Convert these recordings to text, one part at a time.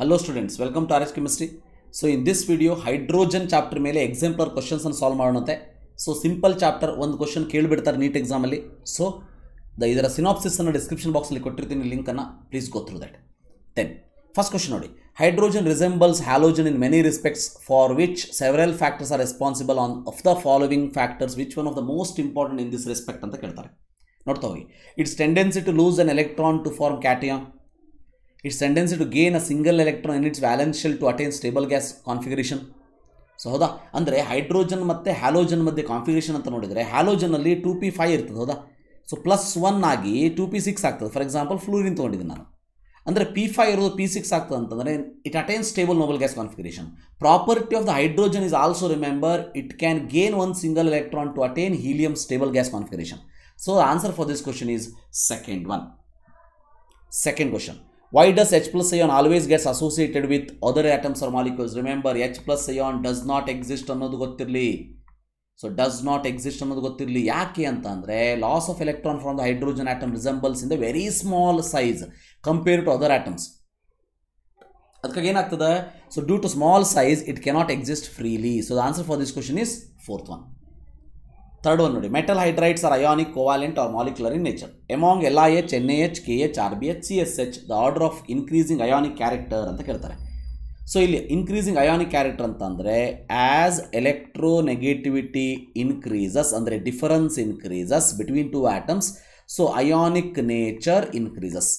Hello students welcome to R S chemistry so in this video hydrogen chapter ಮೇಲೆ example ಕ್ವಶನ್ಸನ್ನು solve ಮಾಡೋಣಂತೆ so simple chapter ಒಂದು question ಕೇಳಿಬಿಡ್ತಾರೆ NEET ಎಕ್ಸಾಮಲ್ಲಿ so the ಇದರ ಸಿನಾಪ್ಸಿಸನ್ನು ಡಿಸ್ಕ್ರಿಪ್ಷನ್ ಬಾಕ್ಸಲ್ಲಿ ಕೊಟ್ಟಿರ್ತೀನಿ ಲಿಂಕನ್ನು please go through that then first question ನೋಡಿ hydrogen resembles halogen in many respects for which several factors are responsible on of the following factors which one of the most important in this respect ಅಂತ ಕೇಳ್ತಾರೆ ನೋಡ್ತಾ ಹೋಗಿ its tendency to lose an electron to form cation its tendency to gain a single electron in its valence shell to attain stable gas configuration so ಹೌದಾ ಅಂದರೆ hydrogen ಮತ್ತು halogen ಮಧ್ಯೆ configuration ಅಂತ ನೋಡಿದರೆ ಹ್ಯಾಲೋಜನಲ್ಲಿ ಟು ಪಿ ಫೈ ಇರ್ತದೆ ಹೌದಾ so plus one ಆಗಿ two P six ಆಗ್ತದೆ ಫಾರ್ ಎಕ್ಸಾಂಪಲ್ ಫ್ಲೂರಿನ್ ತೊಗೊಂಡಿದ್ದೀನಿ ನಾನು ಅಂದರೆ ಪಿ ಫೈ ಇರೋದು ಪಿ ಸಿಕ್ಸ್ ಆಗ್ತದೆ ಅಂತಂದರೆ it attain stable noble gas configuration property of the hydrogen is also remember it can gain one single electron to attain helium stable gas configuration so answer for this question is second one second question Why does H plus ion always gets associated with other atoms or molecules? Remember, H plus ion does not exist ಅನ್ನೋದು ಗೊತ್ತಿರಲಿ so does not exist ಅನ್ನೋದು ಗೊತ್ತಿರಲಿ ಯಾಕೆ ಅಂತ ಅಂದರೆ loss of electron from the hydrogen atom resembles in the very small size compare to other atoms ಅದಕ್ಕಾಗಿ ಏನಾಗ್ತದೆ so due to small size it cannot exist freely so the answer for this question is fourth one third one ನೋಡಿ metal hydrides are ionic covalent or molecular in nature among L I H N A H K H R B H C S H the order of increasing ionic character ಅಂತ ಕೇಳ್ತಾರೆ so ಇಲ್ಲಿ increasing ionic character ಅಂತಂದರೆ as electronegativity increases ಅಂದರೆ difference increases between two atoms so ionic nature increases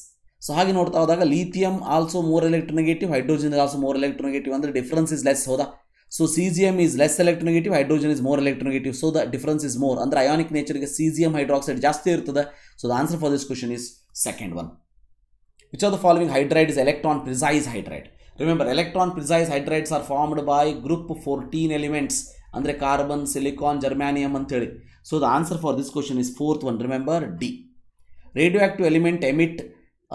so ಹಾಗೆ ನೋಡ್ತಾ ಹೋದಾಗ lithium also more negative hydrogen also more negative ಅಂದರೆ difference is less ಹೌದಾ So, cesium is less electronegative, hydrogen is more electronegative. So the difference is more. And the ionic nature is cesium hydroxide ಜಾಸ್ತಿ ಇರ್ತದೆ. So the answer for this question is second one. Which of the following hydride is electron precise hydride? Remember, electron precise hydrides are formed by group 14 elements. ಅಂದರೆ carbon, silicon, germanium ಅಂತೇಳಿ so the answer for this question is fourth one remember the radioactive element emit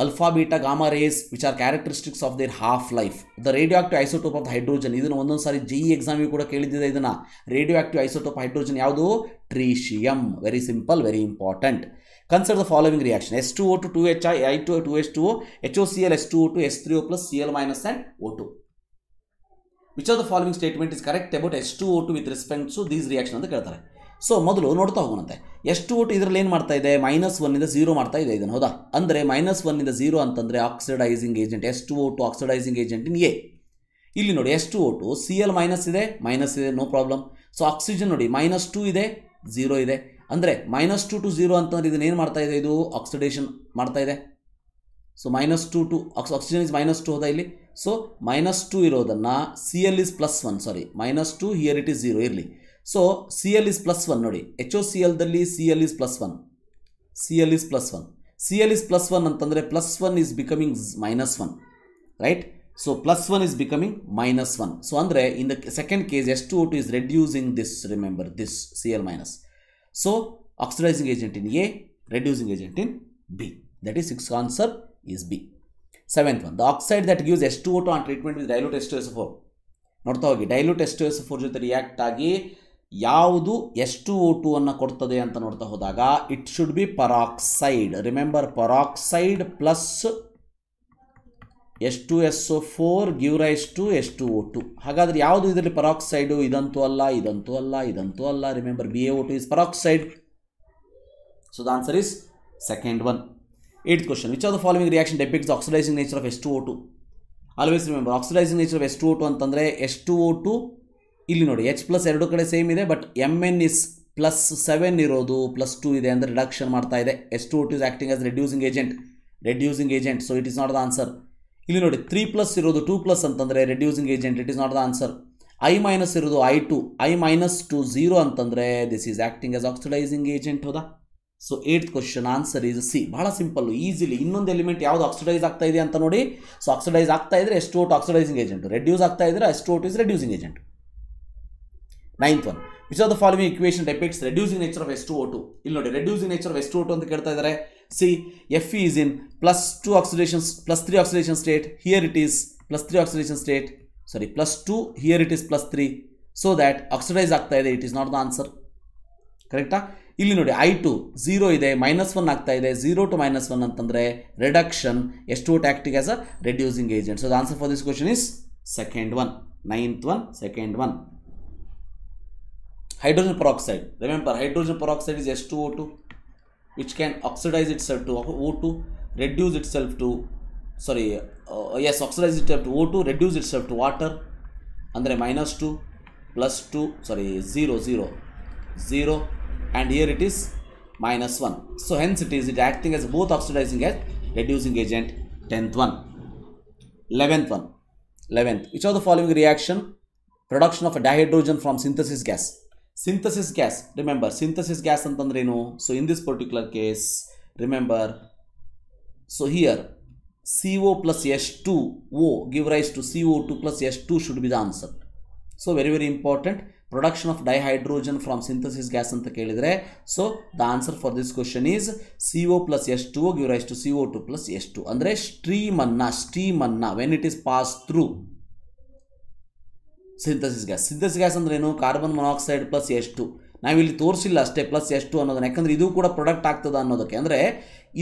alpha beta gamma rays which are characteristics of their half life the radioactive isotope of hydrogen ಇದನ್ನು ಒಂದೊಂದು ಸಾರಿ J E e ಎಕ್ಸಾಮಿಗೆ ಕೂಡ ಕೇಳಿದ್ದಿದೆ ಇದನ್ನು radioactive isotope hydrogen ಯಾವುದು tritium very simple very important consider the following reaction S two O two two H I I two to S two H O C L S two O two S three O plus C L minus and O two which are the following statement is correct about S two O two with respect to these reaction ಅಂತ ಕೇಳ್ತಾರೆ so ಮೊದಲು ನೋಡ್ತಾ ಹೋಗೋಣಂತೆ ಎಷ್ಟು ಊಟ ಇದರಲ್ಲಿ ಏನು ಮಾಡ್ತಾ ಇದೆ ಮೈನಸ್ ಒನ್ನಿಂದ ಝೀರೋ ಮಾಡ್ತಾ ಇದೆ ಇದನ್ನು ಹೌದಾ ಅಂದರೆ ಮೈನಸ್ ಒನ್ನಿಂದ ಝೀರೋ ಅಂತಂದರೆ ಆಕ್ಸಿಡೈಸಿಂಗ್ ಏಜೆಂಟ್ ಎಷ್ಟು O two oxidising agent in A ಇಲ್ಲಿ ನೋಡಿ ಎಷ್ಟು ಓಟು ಸಿ ಎಲ್ ಮೈನಸ್ ಇದೆ ಮೈನಸ್ ಇದೆ ನೋ ಪ್ರಾಬ್ಲಮ್ ಸೊ ಆಕ್ಸಿಜನ್ ನೋಡಿ ಮೈನಸ್ ಟು ಇದೆ ಝೀರೋ ಇದೆ ಅಂದರೆ ಮೈನಸ್ ಟು ಟು ಝೀರೋ ಅಂತಂದರೆ ಇದನ್ನ ಏನು ಮಾಡ್ತಾ ಇದೆ ಇದು ಆಕ್ಸಿಡೇಷನ್ ಮಾಡ್ತಾ ಇದೆ so minus two two oxygen is minus two ಹೋದ ಇಲ್ಲಿ ಸೊ ಮೈನಸ್ ಟು ಇರೋದನ್ನು C L is plus one sorry minus two here it is zero ಇರಲಿ so C L is plus one ನೋಡಿ ಎಚ್ ಓ ಸಿ ಎಲ್ದಲ್ಲಿ C L is plus one C L is plus one C L is plus one ಅಂತಂದರೆ plus one is becoming minus one right so plus one is becoming minus one so ಅಂದರೆ in the second case S two is reducing this remember this C L minus so oxidising agent in A reducing agent in B that is six answer is B seventh one the oxide that gives S two on treatment with dilute S two S four ನೋಡ್ತಾ ಹೋಗಿ dilute S two S four ಜೊತೆ react ಆಗಿ ಯಾವುದು ಎಷ್ಟು O ಅನ್ನು ಕೊಡ್ತದೆ ಅಂತ ನೋಡ್ತಾ ಹೋದಾಗ it should B peroxide remember peroxide plus S two S O four give two S two O two ಹಾಗಾದರೆ ಯಾವುದು ಇದರಲ್ಲಿ ಪರಾಕ್ಸೈಡು ಇದಂತೂ ಅಲ್ಲ ಇದಂತೂ ಅಲ್ಲ ಇದಂತೂ ಅಲ್ಲ remember B A O two is peroxide so the answer is second one eight question which are the following reaction depicts oxidising nature of S two O two always remember oxidising nature of S two O two ಅಂತಂದರೆ S two O two ಇಲ್ಲಿ ನೋಡಿ H plus ಎರಡು ಕಡೆ same ಇದೆ but M N is plus seven ಇರೋದು plus two ಇದೆ ಅಂದರೆ reduction ಮಾಡ್ತಾ ಇದೆ S two is acting as reducing agent reducing agent so it is not the answer ಇಲ್ಲಿ ನೋಡಿ ತ್ರೀ ಪ್ಲಸ್ ಇರೋದು ಟೂ ಪ್ಲಸ್ ಅಂತಂದರೆ reducing agent it is not the answer I minus ಇರೋದು I two I minus two zero ಅಂತಂದರೆ this is acting as oxidising agent ಹೌದಾ so eight question answer is C ಬಹಳ simple easily ಇನ್ನೊಂದು element ಯಾವುದು oxidise ಆಗ್ತಾ ಇದೆ ಅಂತ ನೋಡಿ ಸೊ ಆಕ್ಸಿಡೈಸ್ ಆಗ್ತಾ ಇದ್ರೆ ಎಷ್ಟು ಓಟ್ ಆಕ್ಸಿಡೈಸಿಂಗ್ ಏಜೆಂಟ್ ರೆಡ್ಯೂಸ್ ಆಗ್ತಾ ಇದ್ರೆ ಎಷ್ಟು O two is reducing agent ninth one which are the following equation depicts reducing nature of S two O two ಇಲ್ಲಿ ನೋಡಿ reducing nature of S two O two ಅಂತ ಕೇಳ್ತಾ ಇದ್ದಾರೆ C F is in plus two oxidations plus three oxidation state here it is plus three oxidation state sorry plus two here it is plus three so that oxidise ಆಗ್ತಾ ಇದೆ it is not the answer ಕರೆಕ್ಟಾ ಇಲ್ಲಿ ನೋಡಿ I two zero ಇದೆ minus one ಆಗ್ತಾ ಇದೆ zero two minus one ಅಂತಂದರೆ reduction ಎಷ್ಟು O two acting as a reducing agent so the answer for this question is second one ninth one second one hydrogen peroxide remember hydrogen peroxide is H2O2 which can oxidize itself to O2 reduce itself to sorry uh, yes oxidize itself to O2 reduce itself to water ಅಂದರೆ minus 2 plus 2 sorry 0 0 0 and here it is minus 1 so hence it is it acting as both oxidizing as reducing agent 10th one 11th one 11th which of the following reaction production of a dihydrogen from synthesis gas synthesis gas remember synthesis gas ಅಂತಂದ್ರೆ ಏನು so in this particular case remember so here C O plus S two O give rise to C O two plus S two should be the answer so very very important production of dihydrogen from synthesis gas ಅಂತ ಕೇಳಿದರೆ so the answer for this question is C O plus S two give rise to C O two plus S to ಅಂದರೆ ಸ್ಟ್ರೀಮನ್ನು ಸ್ಟೀಮನ್ನು when it is pass through synthesis gas synthesis gas ಅಂದ್ರೆ ಏನು carbon monoxide plus ಎಷ್ಟು ನಾವಿಲ್ಲಿ ತೋರಿಸಿಲ್ಲ ಅಷ್ಟೇ plus ಎಷ್ಟು ಅನ್ನೋದನ್ನ ಯಾಕಂದ್ರೆ ಇದು ಕೂಡ ಪ್ರೊಡಕ್ಟ್ ಆಗ್ತದ ಅನ್ನೋದಕ್ಕೆ ಅಂದರೆ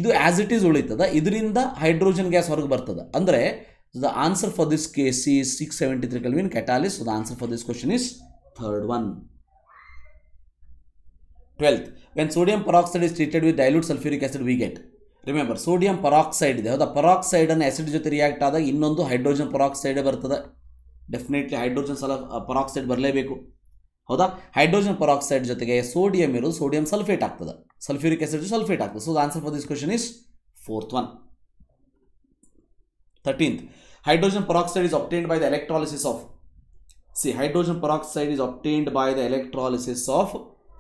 ಇದು ಆ್ಯಸ್ ಇಟ್ ಈಸ್ ಉಳಿತದ ಇದರಿಂದ ಹೈಡ್ರೋಜನ್ ಗ್ಯಾಸ್ ಹೊರಗೆ ಬರ್ತದೆ ಅಂದರೆ the answer for this K C six seventy three kelvin catalyst the answer for this question is third one twelfth when sodium peroxide is treated with dilute sulphuric acid we get remember sodium peroxide ಇದೆ ಹೌದಾ ಅನ್ನು acid ಜೊತೆ react ಆದಾಗ ಇನ್ನೊಂದು hydrogen ಪರಾಕ್ಸೈಡೇ ಬರ್ತದೆ definitely hydrogen ಸಲ peroxide ಬರಲೇಬೇಕು ಹೌದಾ ಹೈಡ್ರೋಜನ್ ಪರಾಕ್ಸೈಡ್ ಜೊತೆಗೆ ಸೋಡಿಯಂ ಇರೋದು ಸೋಡಿಯಂ ಸಲ್ಫೇಟ್ ಆಗ್ತದೆ ಸಲ್ಫ್ಯೂರಿಕ್ ಆಸಿಡ್ ಸಲ್ಫೇಟ್ ಆಗ್ತದೆ so answer for this question is fourth one thirteenth hydrogen peroxide is obtained by the electrolysis of C hydrogen peroxide is obtained by the electrolysis of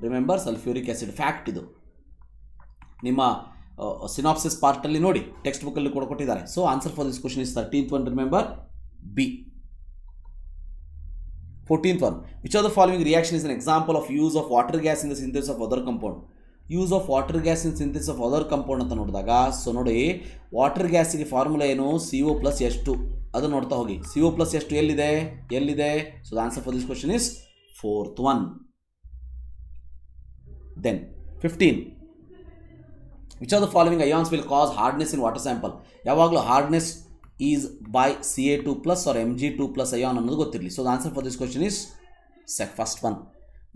remember sulphuric acid fact ಇದು ನಿಮ್ಮ synopsis uh, ಪಾರ್ಟಲ್ಲಿ uh, ನೋಡಿ text ಬುಕ್ಕಲ್ಲಿ ಕೂಡ ಕೊಟ್ಟಿದ್ದಾರೆ so answer for this question is thirteenth one remember B Fourteenth one, which of the following reaction is an example of use of water gas in the synthesis of other compound? Use of water gas in synthesis of other compound ಅಂತ ನೋಡಿದಾಗ so ನೋಡಿ water ಗ್ಯಾಸಿಗೆ formula ಏನು C O plus ಎಷ್ಟು ಅದನ್ನು ನೋಡ್ತಾ ಹೋಗಿ C O plus ಎಷ್ಟು ಎಲ್ಲಿದೆ ಎಲ್ಲಿದೆ so the answer for this question is fourth one then fifteen which are the following ions will cause hardness in water sample ಯಾವಾಗಲೂ hardness is by C A two plus or M G two plus ion ಅನ್ನೋದು ಗೊತ್ತಿರಲಿ so the answer for this question is sec first one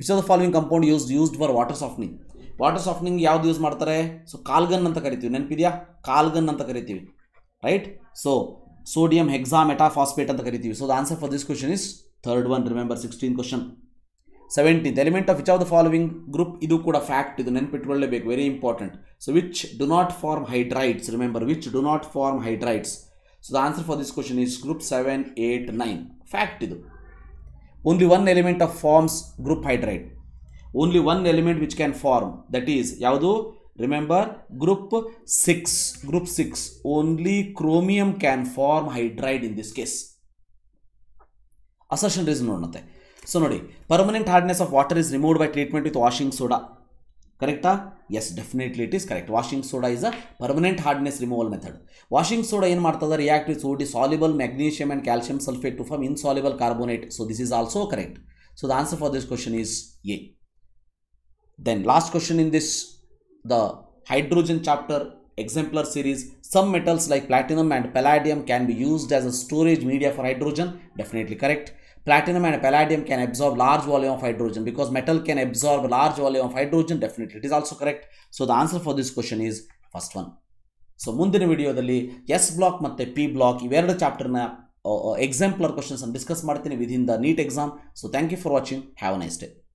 which are the following compound use used for water softening water softening ಯಾವ್ದು use ಮಾಡ್ತಾರೆ so ಕಾಲ್ಗನ್ ಅಂತ ಕರಿತೀವಿ ನೆನಪಿದೆಯಾ ಕಾಲ್ಗನ್ ಅಂತ ಕರಿತೀವಿ right so sodium hexametaphosphate ಅಂತ ಕರಿತೀವಿ so the answer for this question is third one remember sixteen question seventeenth element of which of the following group ಇದು ಕೂಡ ಫ್ಯಾಕ್ಟ್ ಇದು ನೆನ್ಪಿಟ್ಕೊಳ್ಳೇಬೇಕು very important so which do not form hydrides remember which do not form hydrides So the answer for this question is group 7, 8, 9. Fact idu. Only one element of forms group hydride. Only one element which can form. That is, remember, group 6. group 6. Only chromium can form hydride in this case. Assertion reason. So now, permanent hardness of water is removed by treatment with washing soda. ಕರೆಕ್ಟಾ yes definitely it is correct washing soda is a permanent hardness removal method washing soda ಏನು ಮಾಡ್ತದೆ react with ಸೋಡಿ soluble magnesium and calcium sulphate to form insoluble carbonate so this is also correct so the answer for this question is A then last question in this the hydrogen chapter exemplar series some metals like platinum and palladium can be used as a storage media for hydrogen definitely correct platinum and palladium can absorb large volume of hydrogen because metal can absorb large volume of hydrogen definitely it is also correct so the answer for this question is first one so ಸೊ ಮುಂದಿನ ವಿಡಿಯೋದಲ್ಲಿ block block ಮತ್ತು P block ಇವೆರಡು uh, exemplar questions questions discuss discuss within the neat exam so thank you for watching have a nice day